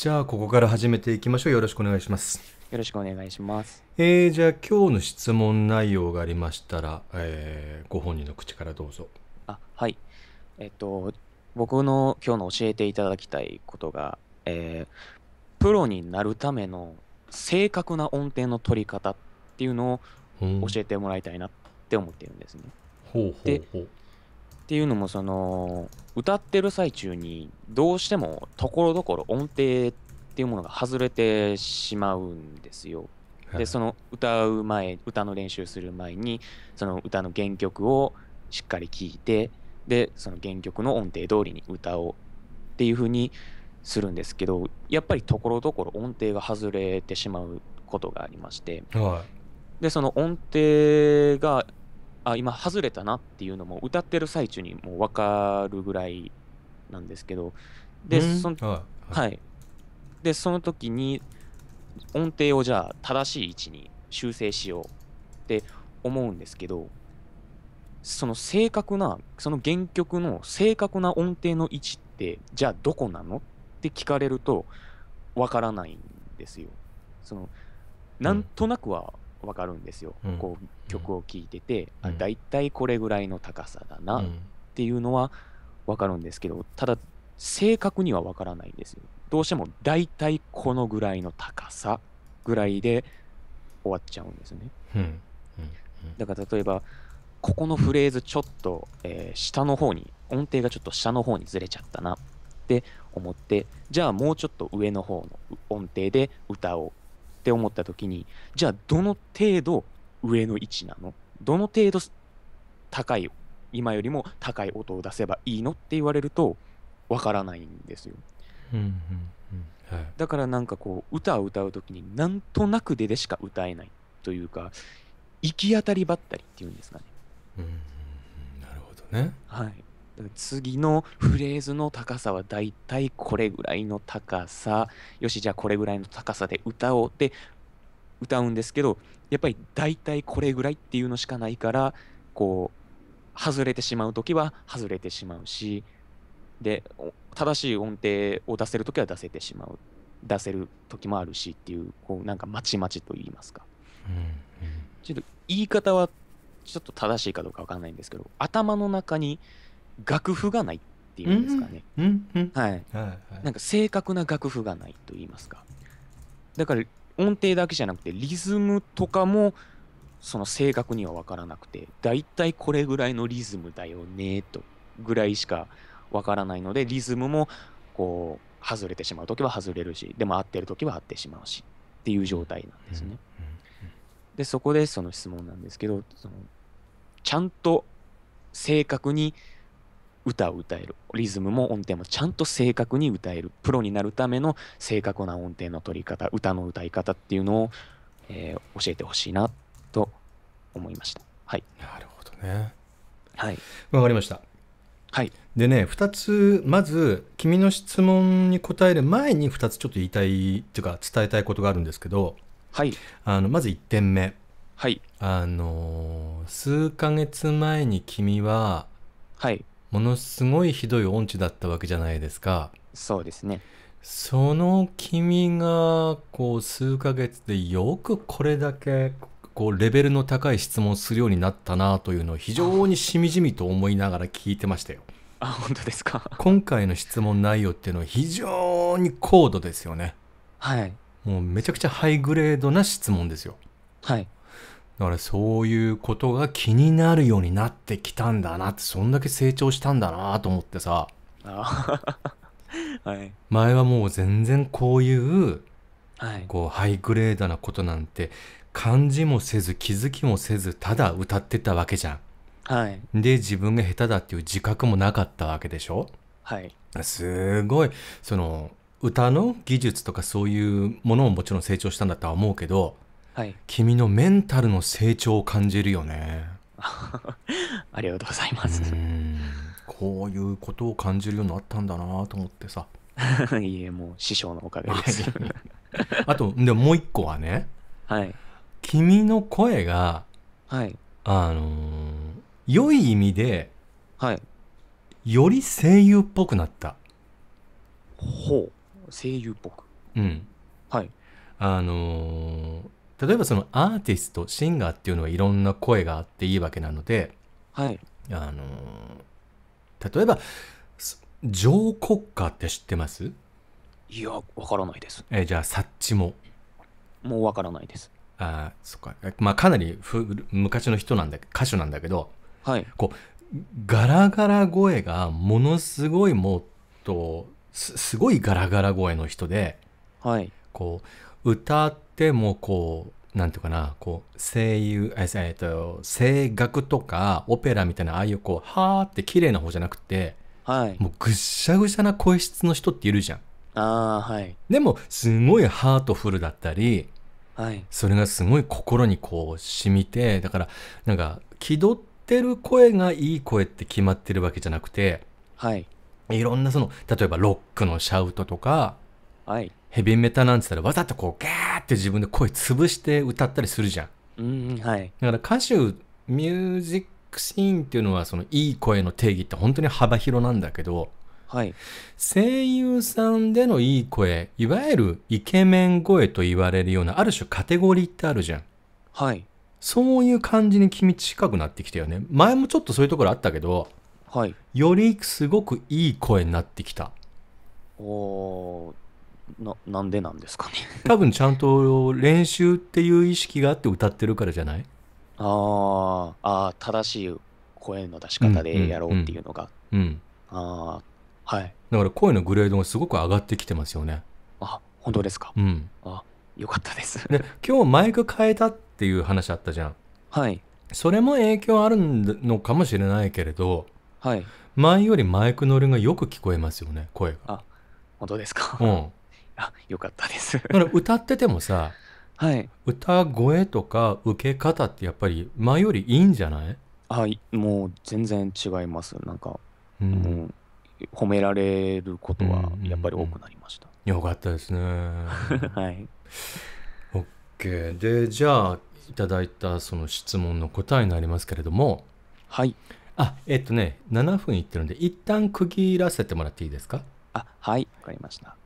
じゃあここから始めていきましょうよろしくお願いしますよろしくお願いしますえー、じゃあ今日の質問内容がありましたら、えー、ご本人の口からどうぞあはいえっと僕の今日の教えていただきたいことが、えー、プロになるための正確な音程の取り方っていうのを教えてもらいたいなって思ってるんですね。うん、う。っていうのもその歌ってる最中にどうしてもところどころ音程っていうものが外れてしまうんですよ。でその歌う前歌の練習する前にその歌の原曲をしっかり聴いてでその原曲の音程通りに歌おうっていう風にするんですけどやっぱりところどころ音程が外れてしまうことがありまして、はい、でその音程があ今外れたなっていうのも歌ってる最中にもう分かるぐらいなんですけどでその、はい、はい、でその時に音程をじゃあ正しい位置に修正しようって思うんですけどその正確なその原曲の正確な音程の位置ってじゃあどこなのって聞かれるとわからないんですよ。そのなんとなくは分かるんですよ、うん、こう曲を聴いてて、うん、だいたいこれぐらいの高さだなっていうのは分かるんですけどただ正確には分からないんですよどうしてもだいたいこのぐらいの高さぐらいで終わっちゃうんですね、うん、だから例えばここのフレーズちょっと、えー、下の方に音程がちょっと下の方にずれちゃったなって思ってじゃあもうちょっと上の方の音程で歌をって思った時にじゃあどの程度上の位置なのどの程度高い今よりも高い音を出せばいいのって言われるとわからないんですよ。うんうんうんはい、だからなんかこう歌を歌う時になんとなくででしか歌えないというか行き当たりばったりっていうんですかね。うん、うん、なるほどね。はい次のフレーズの高さはだいたいこれぐらいの高さよしじゃあこれぐらいの高さで歌おうって歌うんですけどやっぱりだいたいこれぐらいっていうのしかないからこう外れてしまう時は外れてしまうしで正しい音程を出せる時は出せてしまう出せる時もあるしっていうこうなんかまちまちと言いますか、ちょっと言い方はちょっと正しいかどうかわかんないんですけど頭の中に楽譜がないっていうんですかね、はい、なんか正確な楽譜がないと言いますかだから音程だけじゃなくてリズムとかもその正確には分からなくてだいたいこれぐらいのリズムだよねとぐらいしか分からないのでリズムもこう外れてしまう時は外れるしでも合ってる時は合ってしまうしっていう状態なんですね。でそこでその質問なんですけどそのちゃんと正確に歌を歌えるリズムも音程もちゃんと正確に歌えるプロになるための正確な音程の取り方歌の歌い方っていうのを、えー、教えてほしいなと思いましたはいなるほどねはいわかりましたはいでね2つまず君の質問に答える前に2つちょっと言いたいっていうか伝えたいことがあるんですけどはいあのまず1点目はいあの数ヶ月前に君ははいものすごいひどい音痴だったわけじゃないですか。そうですね。その君がこう数ヶ月でよくこれだけこうレベルの高い質問をするようになったなというのを非常にしみじみと思いながら聞いてましたよ。あ本当ですか今回の質問内容っていうのは非常に高度ですよね。はい。もうめちゃくちゃハイグレードな質問ですよ。はい。だからそういうことが気になるようになってきたんだなって、そんだけ成長したんだなと思ってさ。はい、前はもう全然こういう,、はい、こうハイグレードなことなんて感じもせず気づきもせずただ歌ってたわけじゃん。はい、で自分が下手だっていう自覚もなかったわけでしょ、はい、すごいその歌の技術とかそういうものももちろん成長したんだとは思うけど、はい、君のメンタルの成長を感じるよね ありがとうございますこういうことを感じるようになったんだなと思ってさ いえもう師匠のおかげですあとでもう一個はね、はい、君の声が、はい、あのー、良い意味で、はい、より声優っぽくなったほう声優っぽくうんはいあのー、例えばそのアーティストシンガーっていうのはいろんな声があっていいわけなので、はい、あの例えば上国歌って知ってますいやわからないですえじゃあサッチももうわからないですあそっかまあかなりふ昔の人なんだ歌手なんだけど、はい、こうガラガラ声がものすごいもっとすごいガラガラ声の人で、はい、こう歌ってもこう、なんていうかな、こう、声優、えっと、声楽とかオペラみたいな、ああいうこう、はーって綺麗な方じゃなくて、はい。もうぐっしゃぐしゃな声質の人っているじゃん。あ、はい。でも、すごいハートフルだったり、はい。それがすごい心にこう、染みて、だから、なんか、気取ってる声がいい声って決まってるわけじゃなくて、はい。いろんなその、例えばロックのシャウトとか、はい。ヘビメタなんつったらわざとこうガーって自分で声潰して歌ったりするじゃん。うんはい、だから歌手ミュージックシーンっていうのはそのいい声の定義って本当に幅広なんだけど、はい、声優さんでのいい声いわゆるイケメン声と言われるようなある種カテゴリーってあるじゃん。はい、そういう感じに君近くなってきたよね。前もちょっとそういうところあったけど、はい、よりすごくいい声になってきた。おーななんでなんですかね 多分ちゃんと練習っていう意識があって歌ってるからじゃないああ正しい声の出し方でやろうっていうのが、うんうんうん、ああはいだから声のグレードがすごく上がってきてますよねあ本当ですかうんあよかったですで 今日マイク変えたっていう話あったじゃんはいそれも影響あるのかもしれないけれどはい前よりマイクのりがよく聞こえますよね声があ本当ですかうんあよかったです歌っててもさ、はい、歌声とか受け方ってやっぱり前よりいいんじゃないはい、もう全然違います。なんか、うん、もう褒められることはやっぱり多くなりました。うんうんうん、よかったですね。はい。OK。で、じゃあ、いただいたその質問の答えになりますけれども、はい。あ、えっとね、7分いってるんで、一旦区切らせてもらっていいですかあ、はい、わかりました。